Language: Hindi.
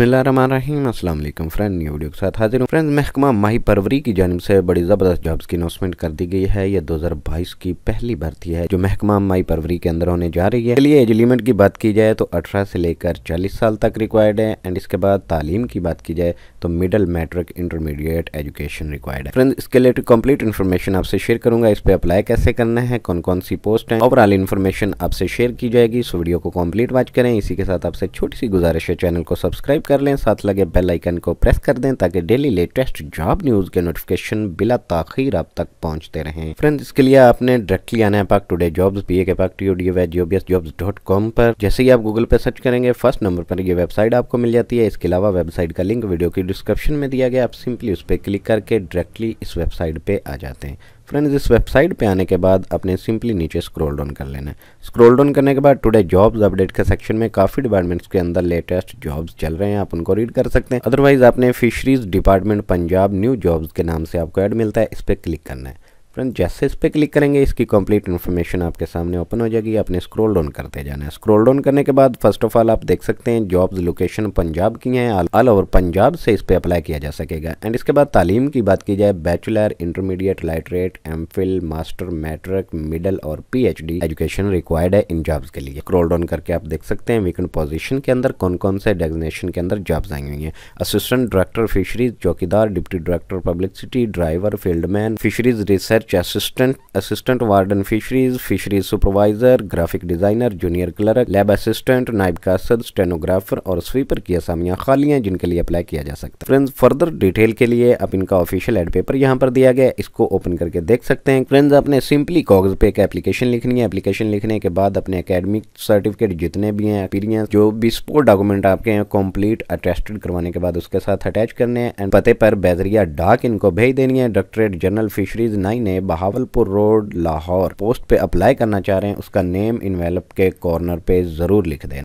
अस्सलाम फ्रेंड न्यू वीडियो के साथ हाजिर हूँ फ्रेंड महकमा माही परवरी की जानब से बड़ी ज़बरदस्त जॉब्स की अनाउंसमेंट कर दी गई है यह 2022 की पहली भर्ती है जो महकमा माही परवरी के अंदर होने जा रही है चलिए एज लिमिट की बात की जाए तो 18 से लेकर 40 साल तक रिक्वायर्ड है एंड इसके बाद तालीम की बात की जाए तो middle matric intermediate education required है फ्रेंड इसके रिलेटेड कम्प्लीट इन्फॉर्मेशन आपसे शेयर करूंगा इस पर अप्लाई कैसे करना है कौन कौन सी पोस्ट है ओवरऑल इन्फॉर्मेशन आपसे शेयर की जाएगी इस वीडियो को कम्प्लीट वॉच करें इसी के साथ आपसे छोटी सी गुजारिश है चैनल को सब्सक्राइब कर लें साथ लगे बेल आइकन को प्रेस कर दें ताकि डेली लेटेस्ट जॉब न्यूज़ के नोटिफिकेशन बिला तखिर आप तक पहुंचते रहें फ्रेंड्स इसके लिए आपने डायरेक्टली आना है पाक today jobs P A K Pak T D jobs jobs dot com पर जैसे ही आप गूगल पर सर्च करेंगे फर्स्ट नंबर पर यह वेबसाइट आपको मिल जाती है इसके अलावा वेबसाइट का लिंक वीडियो की डिस्क्रिप्शन में दिया गया आप सिंपली उस पर क्लिक करके डायरेक्टली इस वेबसाइट पर आ जाते हैं फ्रेंड्स इस वेबसाइट पे आने के बाद अपने सिंपली नीचे स्क्रॉल डाउन कर लेना है स्क्रॉल डाउन करने के बाद टुडे जॉब्स अपडेट के सेक्शन में काफ़ी डिपार्टमेंट्स के अंदर लेटेस्ट जॉब्स चल रहे हैं आप उनको रीड कर सकते हैं अदरवाइज आपने fisheries department Punjab new jobs के नाम से आपको ऐड मिलता है इस पर क्लिक करना है फ्रेंड जैसे इस पर क्लिक करेंगे इसकी कंप्लीट इन्फॉर्मेशन आपके सामने ओपन हो जाएगी आपने स्क्रॉल डाउन करते जाना है स्क्रॉल डाउन करने के बाद फर्स्ट ऑफ ऑल आप देख सकते हैं जॉब्स लोकेशन पंजाब की हैं ऑल ओवर पंजाब से इस पर अप्लाई किया जा सकेगा एंड इसके बाद तालीम की बात की जाए bachelor intermediate literate M master matric middle और पी एजुकेशन रिक्वायर्ड है इन जॉब्स के लिए स्क्रोल डाउन करके आप देख सकते हैं वीकेंड पोजिशन के अंदर कौन कौन से डेजिग्नेशन के अंदर जॉब्स आई हुई हैं असिस्टेंट डायरेक्टर फिशरीज चौकीदार deputy director city driver fieldman fisheries research research assistant assistant warden fisheries fisheries supervisor graphic designer junior clerk lab assistant नाइब कासद स्टेनोग्राफर और स्वीपर की असामियां खाली हैं जिनके लिए अप्लाई किया जा सकता है फ्रेंड्स फर्दर डिटेल के लिए आप इनका ऑफिशियल एड पेपर यहाँ पर दिया गया इसको ओपन करके देख सकते हैं फ्रेंड्स आपने सिंपली कागज पे एक एप्लीकेशन लिखनी है एप्लीकेशन लिखने के बाद अपने अकेडमिक सर्टिफिकेट जितने भी हैं एक्सपीरियंस जो भी स्पोर्ट डॉक्यूमेंट आपके हैं कंप्लीट अटेस्टेड करवाने के बाद उसके साथ अटैच करने हैं एंड पते पर बैजरिया डाक इनको भेज देनी है डॉक्टरेट जनरल फिशरीज नाइन में बहावलपुर रोड लाहौर पोस्ट पे अप्लाई करना चाह रहे हैं उसका नेम इन्वेलप के कॉर्नर पे ज़रूर लिख देना